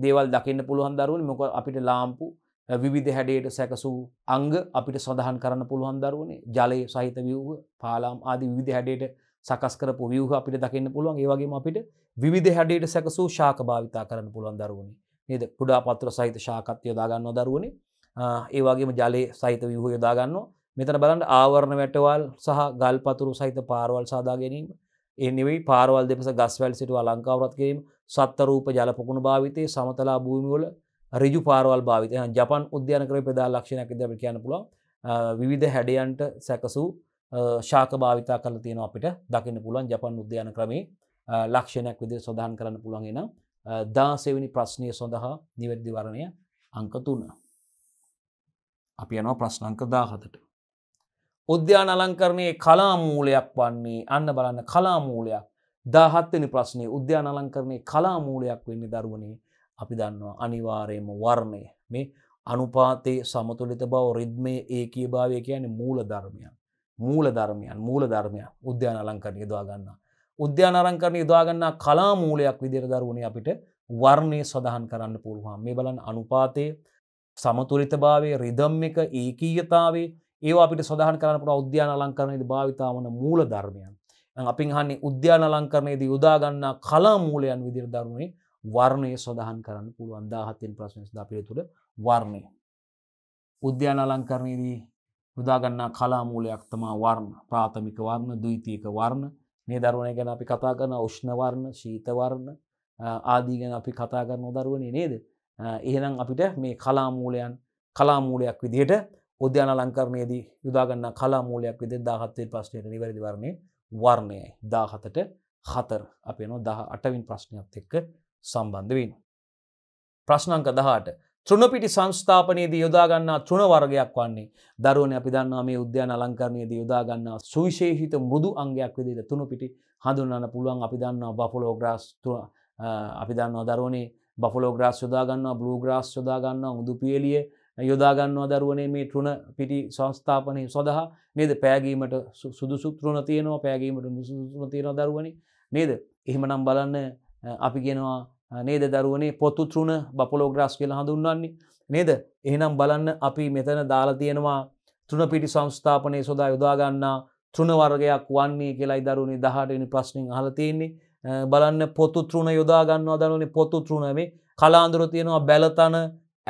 දේවල් දකින්න පුළුවන් දරුවන් මොක අපිට ලාම්පු විවිධ හැඩයට සැකසූ අංග අපිට සඳහන් කරන්න පුළුවන් දරුවනේ ජලය සහිත විව්ව පාලාම් ආදී විධ හැඩයට සකස් කරපු වියහ අපිට දකින්න පුළුවන් ඒවගේම අපිට විධ හැඩට සැකසූ ශාක භාවිතා කරන්න පුළුවන් දරුවනි නද පුඩා පත්‍ර සහිත ශාකත්ය යොදාගන්න දරුවනි ඒවාගේම ජලය සහිත වියහ යොදාගන්න මෙතන බලන්න ආවරණ වැටවල් සහ ගල් පතුරු සහිත පාරවල් සාදා ගැනීම එනිවෙයි පාරවල් දෙපස ගස්වැල් සිටුව ලංකාවරත් කිරීම සත්තරූප ජලපකුණු භාවිතය සමතලා භූමිවල රජු පාරවල් භාවිතය ජපන් උද්‍යාන කර පෙදා ලක්ෂණයක් දම කියන්න පුළුව විධ හැඩයන්ට සැකසූ ශාක භාවිතා කල තියෙන අපිට දකින්න පුළුවන් ජපන් උද්‍යාන ක්‍රමේ ලක්ෂණයක් විදිර සඳහන් කරන්න පුළුවන් එනම් දාසෙවනි ප්‍රශ්නය සඳහා නිවැරදිවරණය අංක තුන්න. අපි යනවා ප්‍රශ්නංක දාහතට. උද්‍යාන අලංකරණයේ කලාමූලයක් වන්නේ අන්න බලන්න කලාමූලයක් දාහත්වනි ප්‍රශ්නය උද්‍යාන අලංකරණය කලාමූලයක් වෙන්නේ දරුවනේ අපි දන්නවා අනිවාරයම වර්ණය මේ අනුපාතයේ සමතුලිත බව රිද්මය ඒ කිය භාවය කියන්නේ මූල ධර්මයන්. මූල ධර්මයන් මූල ධර්මය උද්‍යාන අලංකරන යොදාගන්න. උද්‍යාන අරංකරන යොදාගන්නා කලා මූලයක් විදිර දරුණේ අපිට වර්ණය සඳහන් කරන්න පුළුවන් මේ බලන් අනුපාතය සමතුරිතභාවේ රිදම්මික ඒකීයතාවේ ඒවා අපිට සඳහන් කරනට උද්‍යාන අලංකරනයද භාවිතාවන මූල ධර්මයන්. අපින් හන්නේ උද්‍යාන අලංකරණයේදී යොදාගන්නා කලා මූලයන් විදිර දරුණේ වර්ණය සඳහන් කරන්න පුළුවන් දාහත්තෙන් ප්‍රශ්නස් ද පිළිතුළ වර්ණය. උද්‍යාන අලංකරණයේදී යොදාගන්නා කලාමූලයක් තමා වර්ණ ප්‍රාථමික වර්ණ දවිතීක වර්ණ මේ දරුවන ගැන අපි කතා කරන උෂ්ණවර්ණ ශීතවර්ණ ආදී ගැන අපි කතා කරන දරුවනේ නේද එහෙනම් අපිට මේ කලාමූලයන් කලාමූලයක් විදිහට උද්‍යාන ලංකරණයේදී යොදාගන්න කලාමූලයක් විදි දාහත්තේ ප්‍රශ්නයට නිවැරදි වර්ණය වර්ණයයි දාහතට හතර අපේ නො දහ අටවින් ප්‍රශ්නයක් එක්ක සම්බන්ධ වෙන. ප්‍රශ්නංක දහට තෘුණපිටි සංස්ථාපනයේදී යොදාගන්නා තෘුණ වර්ගයක් වන්නේ දරුවන අපි දන්නා මේ උද්‍යාන අලංකරණයේදී යොදාගන්නා සුවිශේෂිත මෘදු අංගයක් විදිහට තෘුණපිටි හඳුන්වන්න පුළුවන් අපි දන්නා බෆලෝ ග්‍රාස් අපි දන්නවා දරුවනේ බෆලෝ ග්‍රාස් යොදාගන්නවා බ්ලූ ග්‍රාස් යොදාගන්නවා උඳු පියලිය යොදාගන්නවා දරුවනේ මේ තෘුණ පිටි සංස්ථාපනය සඳහා නේද පෑගීමට සුදුසු තෘුණ තියෙනවා පෑගීමට සුදුසුන තියෙනවා දරුවනේ නේද එහෙමනම් බලන්න අපි කියනවා නේද දරුවනේ පොතුතුරුණ බපලෝග්‍රස් කියලා හඳුන්වන්නේ නේද එහෙනම් බලන්න අපි මෙතන දාලා තියෙනවා තෘණ පිටි සංස්ථාපනය සොදා යොදාගන්නා තෘණ වර්ගයක් වන්නේ කියලායි දරුවනේ දහටනි ප්‍රශ්නින් අහලා තියෙන්නේ බලන්න පොතුතුරුණ යොදාගන්නවා දරුවනේ පොතුතුරුණ මේ කලාඳුර තියෙනවා බැලතන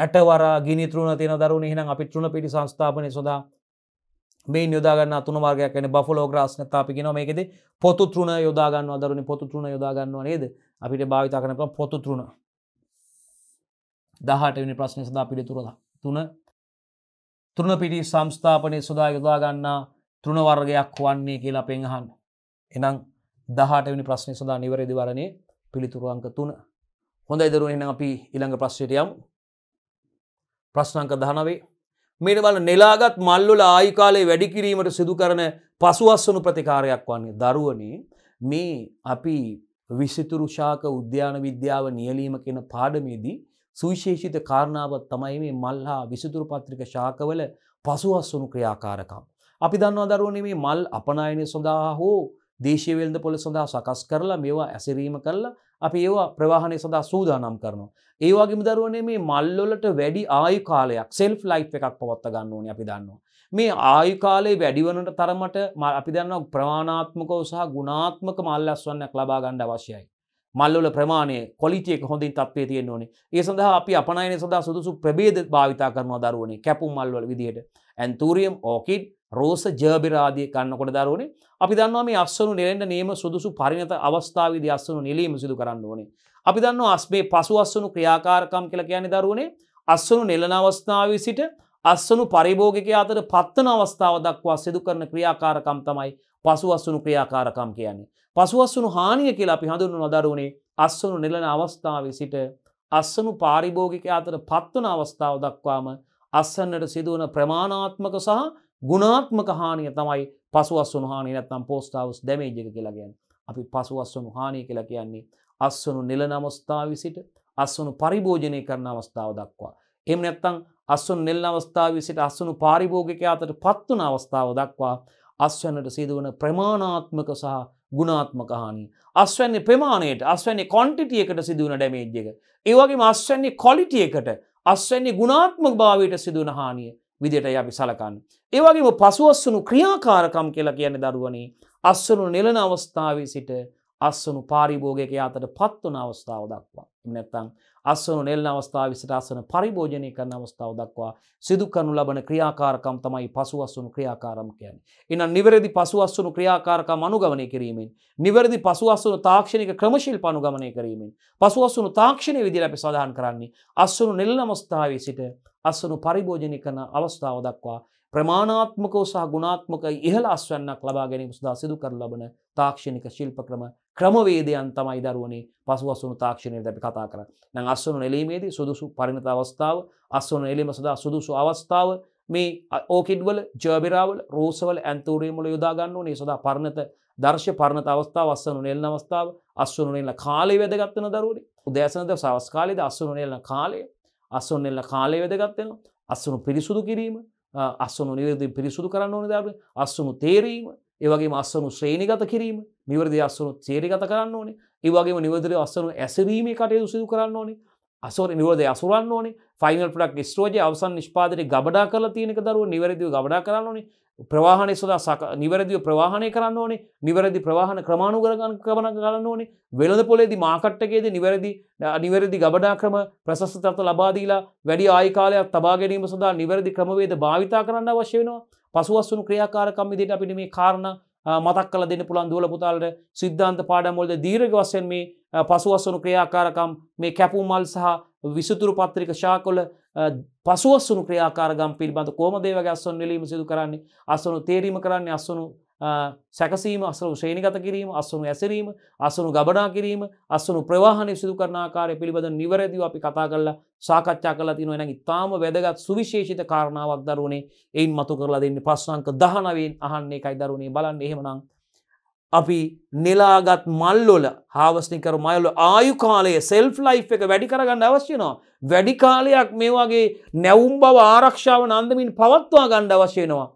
ඇටවරා ගිනි තෘණ තියෙන දරුවනේ එහෙනම් අපි තෘණ පිටි සංස්ථාපනය සොදා මේ යොදාගන්න තුන වර්ගයක් වෙන බෆලෝග්‍රස් නැත්නම් අපි කියනවා මේකෙදි පොතුතුරුණ යොදාගන්නවා දරුවනේ පොතුතුරුණ යොදාගන්නවා නේද අපිට භාවිතා කරනක පොතු තුරුණ දහට වනි ප්‍රශ්නය සඳහා පිළිතුරද තුන තුරුණ පිටි සංස්ථාපනය සුදා යොදා ගන්නා තෘුණ වර්ගයක් වන්නේ කියලා පෙන්හන් එනම් දහට වනි ප්‍රශ්නය සඳහා නිවරදිවරණය පිළිතුරුවන්ක තුන හොඳ ඉදරුවෙන අපි ඉළඟ ප්‍රශ්ටයම් ප්‍රශ්නංක දහනවේ මේට බල නෙලාගත් මල්ලොල ආයිකාලේ වැඩිකිරීමට සිදු කරන පසුවස්සනු ප්‍රතිකාරයක් වන්නේ දරුවනේ මේ අපි විසිතුරු ශාක උද්‍යාන විද්‍යාව නියලීම කියන පාඩමේදී සුවිශේෂිත කාරණාවක් තමයි මේ මල් හා විසිතුරු පත්‍රික ශාකවල පසුවස්සුණු ක්‍රියාකාරකම්. අපි දන්නවා දරුවනේ මේ මල් අපනයනය සඳහා හෝ දේශීය වෙළඳ පොළ සඳහා සකස් කරලා මේවා ඇසිරීම කරලා අපි ඒවා ප්‍රවාහණය සඳහා සූදානම් කරනවා. ඒවාගේම දරුවනේ මේ මල්ලොලට වැඩි ආයු කාලයක් සෙල්ෆ් ලයි් එකක් පවත්ත ගන්න ඕනි අපි දන්නවා. මේ ආයු කාලේ වැඩිවනට තරමට අපි දන්න ප්‍රමාණාත්මකව සහ ගුණාත්මක මල්ලස්වන්නක් ලබා ගණ්ඩ අවශ්‍යයි. මල්ලොල ප්‍රමාණය කොලිටියක හොඳින් තත්වේ තියෙන ඕනේ ඒ සඳහා අපි අපනයන සඳහා සුදුසු ප්‍රබේද භාවිතා කරනවා දරුවනේ කැපුම් මල්වල විදිහයට ඇන්තූරියම් ඕකිඩ් රෝස ජර්බිරාදිය කන්නකොට දරුවනේ අපි දන්නවා මේ අස්සනු නිරෙන්ට නේම සුදුසු පරිණත අවස්ථාවවිදි අස්සනු නිලීම සිදු කරන්න ඕනේ. අපි දන්නවා අස්මේ පසු අස්සනු ක්‍රියාකාරකම් කියල කියන්නේ දරුවනේ අස්සනු නිලන අවස්ථාවී සිට අස්සනු පරිභෝගික අතර පත්වන අවස්ථාව දක්වා සිදු කරන ක්‍රියාකාරකම් තමයි පසු අස්සුණු ක්‍රියාකාරකම් කියන්නේ. පසු අස්සුණු හානිය කියලා අපි හඳුන්ු නොදරුණේ අස්සනු නිලන අවස්ථාව සිට අස්සනු පාරිභෝගික අතර පත්වන අවස්ථාව දක්වාම අස්සන්නට සිදුවන ප්‍රමාණාත්මක සහ ගුණාත්මක හානිය තමයි පසුවස්සුන හානි නැත්නම් පෝස්ටාවස් ඩැමේජ් එක කියලා කියන්නේ. අපි පසුවස්සුන හානිය කියලා කියන්නේ අස්වනු නෙලන අවස්ථාවේ සිට අස්වනු පරිභෝජනය කරන අවස්ථාව දක්වා. එම නැත්තං අස්සුන් නෙල්න අවස්ථාවේ සිට අස්සුනු පාරිභෝගික අතට පත්වන අවස්ථාව දක්වා අස්වැන්නට සිදුවන ප්‍රමාණාත්මක සහ ගුණාත්මකහානී. අස්වැන්නේ ප්‍රමාණයට අස්වැන්නේ කොන්ටිටියකට සිදුවන ඩැමේජ්ජක. ඒවගේ අස්වැන්නේ කොලිටියකට අස්වැන්නේ ගුණාත්මක භාවයට සිදුවන හානිය. විදිටයි අපි සලකන්න. ඒවගේම පසුවස්සනු ක්‍රියාකාරකම් කියලා කියන දරුවනේ අස්සනු නිලන අවස්ථාවේ සිට අස්සනු පාරිභෝගක අතට පත්වන අවස්ථාව දක්වා. නැත්තං අස්සනු නෙල්න අවස්ථාව විසිට අසන පරිභෝජනය කරන අවස්ථාව දක්වා සිදු කරනු ලබන ක්‍රියාකාරකම් තමයි පසුවස්සුණු ක්‍රියාකාරම් කියන. එනම් නිවැරදි පසුවස්සුණු ක්‍රියාකාරකම් අනුගමනය කිරීමෙන්. නිවැරදි පසුවස්සුණු තාක්ෂණික ක්‍රමශිල් පනුගමනය කිරීමෙන්. පසුවස්සුණු තාක්ෂණය විදිර අපි සඳහන් කරන්නේ අස්සුණු නෙල්න අවස්ථාවේ සිට අස්සනු පරිභෝජනි කරන අවස්ථාව දක්වා ප්‍රමාණාත්මක සහ ගුණාත්මක ඉහළ අස්වන්නක් ලබා ගැනීම සඳහා සිදු කර ලබන තාක්ෂණික ශිල්ප ක්‍රම ක්‍රමවේදයන් තමයි දරුවනේ පසුවසුණු තාක්ෂණයට අපි කතා කර නං අස්සනු එලීමේදී සුදුසු පරිණත අවස්ථාව අස්සනු එලීම සඳහා සුදුසු අවස්ථාව මේ ඕකිඩ්වල ජර්බිරාවල් රෝසවල ඇන්තූරීමල යොදාගන්න නේ සොදා පරණත දර්ශ පරණත අවස්ථාව අස්සනු නෙල්න අවස්ථාව අස්සුනුනෙල්ල කාලේ වැදගත්වන දරුවනේ උදෑසනද සවස්කාලේද අස්සුනුනෙල්න කාලේ අස්සොන් එල්ල කාලය වැදගත්වෙනවා අස්සුණු පිරිසුදු කිරීම අස්සුණු නිරදි පිරිසුදු කරන්න ඕන දාබ අස්සුණු තේරීම ඒවගේ අස්සනු ශ්‍රේණිගත කිරීම නිවරදි අස්සුණු තේරිගත කරන්න ඕනේ ඒවගේ නිවදර අස්සනු ඇසරීමේ කටයුතු සිදු කරන්න ඕනේ අසොර නිවරදය අසුරන්න ඕනේ ෆයිනල් පඩක් ස්ටෝජය අවසන් නිෂ්පාදරය ගබඩා කල තියෙනක දරුව නිවැරදිව ගබඩා කරන්න ඕනේ ප්‍රවාහණය සොදා සක නිවැරදිව ප්‍රවාහණය කරන්න ඕනේ නිවැරදි ප්‍රවාහණ ක්‍රමාණු කරගන්න කමන කරන්න ඕනේ වෙළඳ පොලේදි මාකට්ටකේද නිවැරදි නිවැරදි ගබඩා ක්‍රම ප්‍රශස්ත තත්ව ලබාදීලා වැඩි ආයිකාලයක් තබා ගැනීම සඳහා නිවැරදි ක්‍රමවේද භාවිතා කරන්න අවශ්‍ය වෙනවා පසුවස්සුණු ක්‍රියාකාරකම් විදිහට අපිට මේ කාරණා මතක් කල දෙන්න පුළන් දුවල පුතාලට සිද්ධාන්ත පාඩමොල්ද දීර්ග වසයෙන් මේ පසුවස්සනු ක්‍රියාකාරකම් මේ කැපුමල් සහ විසුතුරු පත්‍රික ශාකොල පසුවස්සනු ක්‍රියාකාරගම් පිල්බඳ කෝමදේවගේ අස්සන් නිලීම සිදු කරන්නේ අස්සනු තේරීම කරන්නේ අස්සනු සැකසීම අසනු ශේණිගත කිරීම අස්සනු ඇසිරීම අසනු ගබනා කිරීම අස්සනු ප්‍රවාහණය සිදු කරනාකාර පිළිබඳ නිවැරදිව අපි කතා කරලා සාකච්ඡා කලා තිනො එන ඉතාම වැදගත් සුවිශේෂිත කාරණාවක් දරුණේ එයින් මතු කරලා දෙන්න ප්‍රශ්නංක දහනවෙන් අහන්නේ එකයි දරුණේ බලන්න එහෙමනම් අපි නෙලාගත් මල්ලොල හාවස්නිකර මයල්ල ආයු කාලයේ සෙල් ලයි් එක වැඩි කරගන්න අවශ්‍යනවා. වැඩි කාලයක් මේ වගේ නැවුම් බව ආරක්ෂාව නන්දමින් පවත්වා ගණ්ඩ අවශ්‍යයනවා.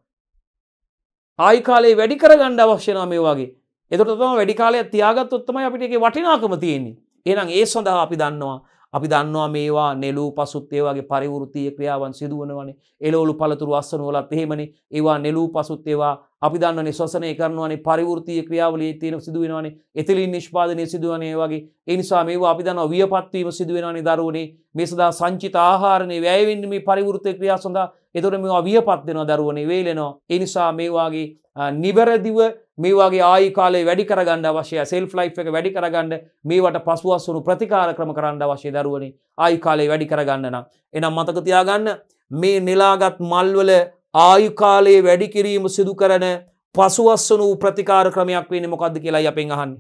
ආයි කාලේ වැඩි කරගන්න අවශ්‍ය නම් මේ වගේ. එතකොට තමයි වැඩි කාලයක් තියාගත්තොත් තමයි අපිට ඒකේ වටිනාකම තියෙන්නේ. එහෙනම් ඒ සඳහා අපි දන්නවා අපි දන්නවා මේවා නෙලූ පසුත් ඒ වගේ පරිවෘත්තීය ක්‍රියාවන් සිදුවනවනේ එළවලු පළතුරු අස්සන වලත් එහෙමනේ ඒවා නෙලූ පසුත් ඒවා අපි දන්නනේ ශ්වසනය කරනවානේ පරිවෘත්තීය ක්‍රියාවලියේ තියෙන සිදු වෙනවානේ එතිලින් නිෂ්පාදනය සිදුවනේ වගේ ඒ නිසා මේවා අපි දන්නවා වියපත්වීම සිදු වෙනවානේ දරුවනේ මේ සඳහා සංචිත ආහාරනේ වැය වෙන්නේ මේ පරිවෘත්තීය ක්‍රියාව සඳහා එතකොට මේවා වියපත් වෙනවා දරුවනේ වේලෙනවා ඒ නිසා මේ වාගේ නිවැරදිව මේ වගේ ආයි කාලේ වැඩි කරගන්න අවශ්‍යයි සෙල්ෆ් ලයිෆ් එක වැඩි කරගන්න මේවට පසුවස් වුණු ප්‍රතිකාර ක්‍රම කරන්න අවශ්‍ය දරුවනේ ආයි කාලේ වැඩි කරගන්න නම් එහෙනම් මතක තියාගන්න මේ නෙලාගත් මල්වල ආයුකාලයේ වැඩි කිරීම සිදු කරන පසුවස්සන වූ ප්‍රතිකාර ක්‍රමයක් වෙන මොකක්ද කියලා අපෙන් අහන්න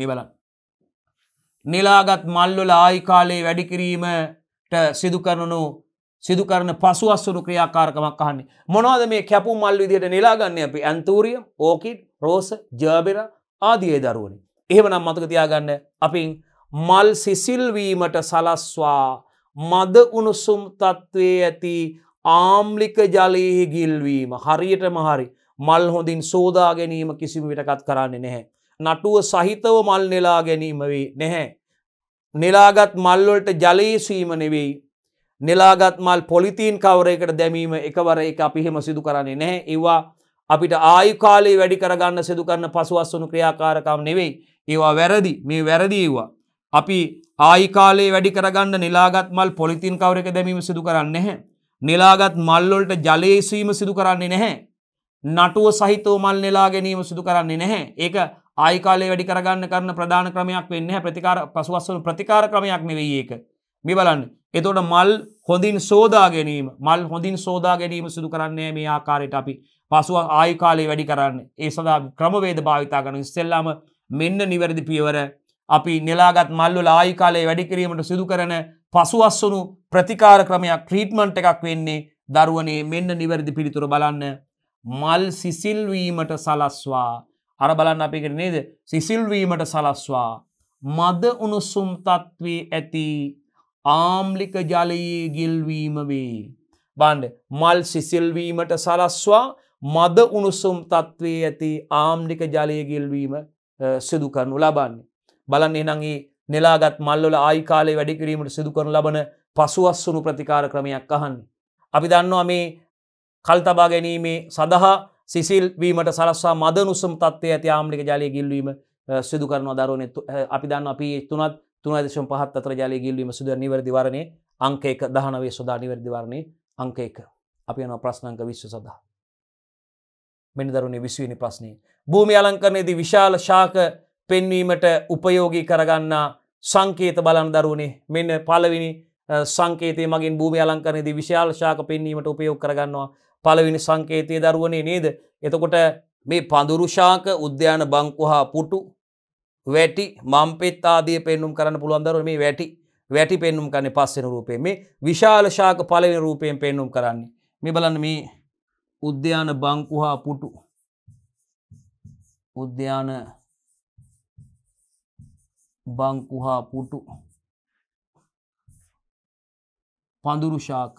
මේ බලන් නිලාගත් මල්ලොල ආයිකාලයේ වැඩිකිරීමට සිදුකරනු සිදුකරන පසුවස්සුරු ක්‍රියාකාරකමක් අහන්නේ මොනවද මේ කැපු මල් විදියට නිලාගන්න අපි ඇන්තූරියම් ඕකිඩ් රෝස ජර්බෙර ආදියේ දරුවනි එහෙමනම් මතක තියාගන්න අපින් මල් සිසිල්වීමට සලස්වා මද උණුසුම් තත්ත්වයේ ඇති ආම්ලික ජලයෙහි ගිල්වීම හරියටම හරි මල් හොඳින් සෝදා ගැනීම කිසිම විටකත් කරන්නේ නැහැ. නටුව සහිතව මල් නෙලා ගැනීම වේ නැහැ. නෙලාගත් මල්වලට ජලයේසීම නෙවෙයි. නෙලාගත් මල් පොලිතීන් කවරයකට දැමීම එකවර එක අපිහෙම සිදු කරන්නේ නැහැ ඒවා අපිට ආයුකාලේ වැඩි කරගන්න සිදුකරන්න පසුවස්සුණු ක්‍රියාකාරකම් නෙවෙයි ඒවා වැරදි මේ වැරදිීවා. අපි ආයිකාලේ වැඩි කරගන්න නිලාගත් මල් පොලිතින් කවර එක දැමීම සිදු කරන්න නැහැ. නෙලාගත් මල්ලොල්ට ජලේසීම සිදු කරන්නේ නැහැ. නටුව සහිතව මල් නෙලා ගැනීම සිදු කරන්නේ නැහැ. ඒක ආයිකාලේ වැඩි කරගන්න කරන ප්‍රධාන ක්‍රමයක් වෙන්න ප්‍රතිකාර පසුවස්සන ප්‍රතිකාර ක්‍රමයක් නෙවෙයි ඒක. මේ බලන්න. එතකොට මල් හොඳින් සෝදා ගැනීම මල් හොඳින් සෝදා ගැනීම සිදු කරන්නේ මේ ආකාරයට අපි පසුව ආයිකාලේ වැඩි කරන්න. ඒ සඳහා ක්‍රමවේද භාවිතා කරන ඉස්සෙල්ලාම මෙන්න නිවැරදි පියවර අපි නෙලාගත් මල්වල ආයිකාලේ වැඩි කිරීමට සිදු කරන පසුවස්සුණු ප්‍රතිකාර ක්‍රමයක් ක්‍රීට්මන්ට් එකක් වෙන්නේ දරුවනේ මෙන්න නිවැරදි පිළිතුර බලන්න මල් සිසිල්වීමට සලස්වා අර බලන්න අපිකට නේද සිසිල්වීමට සලස්වා මද උණුසුම් තත්වේ ඇති ආම්ලික ජලයේ ගිල්වීම වේ. බන්ඩ මල් සිසිල්වීමට සලස්වා මද උණුසුම් තත්වේ ඇති ආම්ලික ජලය ගිල්වීම සිදු කරනු ලබන්නේ. බලන්න එනගේ නෙලාගත් මල්ලොල ආයි කාලේ වැඩිකිරීමට සිදුකරන ලබන පසුවස්සුණු ප්‍රතිකාර ක්‍රමයක් අහන්න. අපි දන්නවා මේ කල්තබා ගැනීමේ සඳහා සිසිල්වීමට සලස්වා මද නුසම් තත්වය ඇති ආම්ලික ජලය ගිල්ලීම සිදු කරන දරුවන අපි දන්න අපි තුනත් තුනදශම් පහත් අතර ජලය ගිල්ලීම සුද නිවැරදිවරණය අංකේක දහනවේ සොදා නිවැරදිවරණය අංකේක අපි යන ප්‍රශ්නංක විශ්ව සඳහා. මෙනි දරුණේ විශ්වනි ප්‍රශ්නය. භූමි අලංකරනයේදී විශාල ශාක පෙන්වීමට උපයෝගී කරගන්නා සංකේත බලන් දරුණේ මෙන්න පලවිනි සංකේතය මගින් භූමි අලංකරනයේදී විශාල ශාක පෙන්වීමට උපයෝග කරගන්නවා පළවෙනි සංකේතය දරුවනේ නේද එතකොට මේ පඳුරුශාක උද්‍යාන බංකු හා පුටු වැටි මම්පෙත් ආදිය පෙන්නුම් කරන්න පුළුවන් දරුව මේ වැටි වැටි පෙන්නුම් කරන්නේ පස්සෙන රූපේ මේ විශාල ශාක පළවෙනි රූපයෙන් පෙන්නුම් කරන්නේ මේ බලන්න මේ උද්‍යාන බංකු හා පුටු උද්‍යාන බංකු හා පුටු පඳුරු ශාක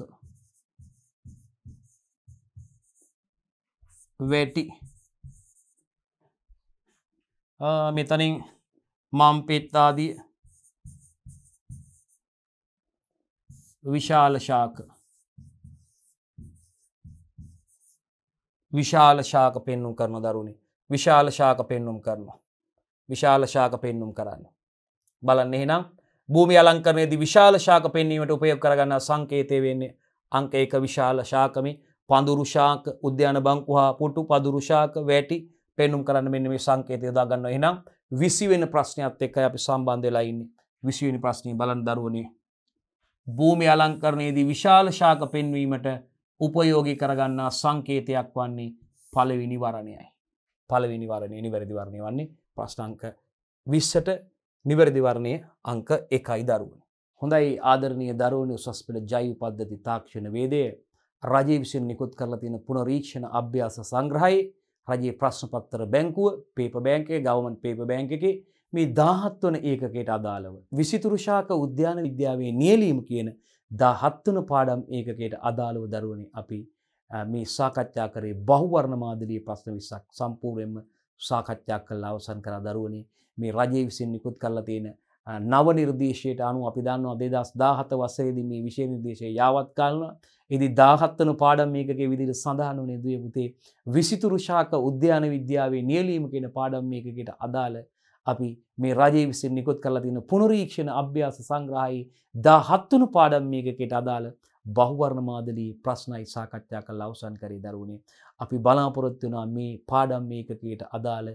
වැටි මෙතනින් මම් පෙත්තාදිය විශාල ශාක විශාල ශාක පෙන්නුම් කරන දරුණේ විශාල ශාක පෙන්නුම් කරනවා විශාල ශාක පෙන්නුම් කරන්න බලන්න එහෙනම් භූමි අලංකරනයේදි විශාල ශාක පෙන්වීමට උපයෝග කරගන්න සංකේතය වෙන්නේ අංක එක විශාල ශාකමි පඳුරු ශාක උද්‍යාන බංකු හා පුටු පදුරු ශාක වැටි පෙන්නුම් කරන්න මෙන්න මේ සංකේතය දාගන්න එහෙනම් 20 වෙනි ප්‍රශ්නයත් එක්කයි අපි සම්බන්ධ වෙලා ඉන්නේ 20 වෙනි ප්‍රශ්නේ බලන්න දරුවනේ භූමි අලංකරණයේදී විශාල ශාක පෙන්වීමට උපයෝගී කරගන්නා සංකේතයක් වන්නේ පළවෙනි වරණයයි පළවෙනි වරණය නිවැරදි වරණය වන්නේ ප්‍රශ්න අංක 20ට නිවැරදි වර්ණය අංක එකයි දරුවනි. හොඳයි ආදරණය දරුවනි උසස් පෙළ ජෛව පද්ධති තාක්ෂණ වේදය රජය විසින් නිකුත් කරලා තියෙන පුනරීක්ෂණ අභ්‍යාස සංග්‍රහයි රජයේ ප්‍රශ්න පත්තර බැංකුව පේප බැංකේ ගවමන් පේප බැංක එකේ මේ දාහත්වන ඒකකට අදාළව. විසිතුරුෂාක උද්‍යාන විද්‍යාවේ නියලීම කියන දාහත්වන පාඩම් ඒකකට අදාළව දරුවනි අපි මේ සාකච්ඡා කරේ බහුවර්ණ මාදිලී ප්‍රශ්න විසක් සම්පූර්ණයෙන්ම සාකච්ඡා කල්ලා අවසන් කර දරුවනේ මේ රජය විසින් නිකුත් කරලා තියෙන නව නිර්දේශයට අනු අපි දන්නවා දෙදස් දාහත වසේදී මේ විශය නිර්දේශය යාවත් කාලන ඉදි දාහත්තන පාඩම් මේකගේ විදිර සඳහන් වනේ දුව පුතේ විසිතුරුෂාක උද්‍යාන විද්‍යාවේ නියලීම කියෙන පාඩම් මේකකට අදාළ අපි මේ රජය විසින් නිකොත් කරලා තින පුනරීක්ෂණ අභ්‍යාස සංග්‍රහයි දා හත්වනු පාඩම් මේකකට අදාළ බහුවර්ණ මාදලී ප්‍රශ්නයි සාකච්ඡා කළ අවසන් කරේ දරුවනේ. අපි බලාපොරොත්තු වුණා මේ පාඩම් මේකකයට අදාළ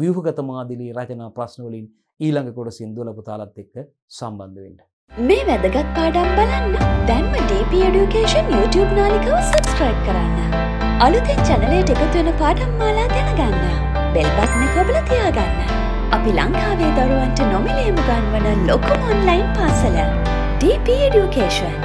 ව්‍යුහගත මාදිලී රචනා ප්‍රශ්න වලින් ඊළඟ කොටසින් 12 තාලත් එක්ක සම්බන්ධ වෙන්න. මේ වැදගත් පාඩම් බලන්න දැන්ම DP Education YouTube නාලිකාව subscribe කරන්න. අලුතෙන් channel එකට එකතු වෙන පාඩම් මාලා දැනගන්න. bell button එක ඔබලා තියාගන්න. අපි ලංකාවේ දරුවන්ට නොමිලේම ගන්වන ලොකුම online පාසල DP Education.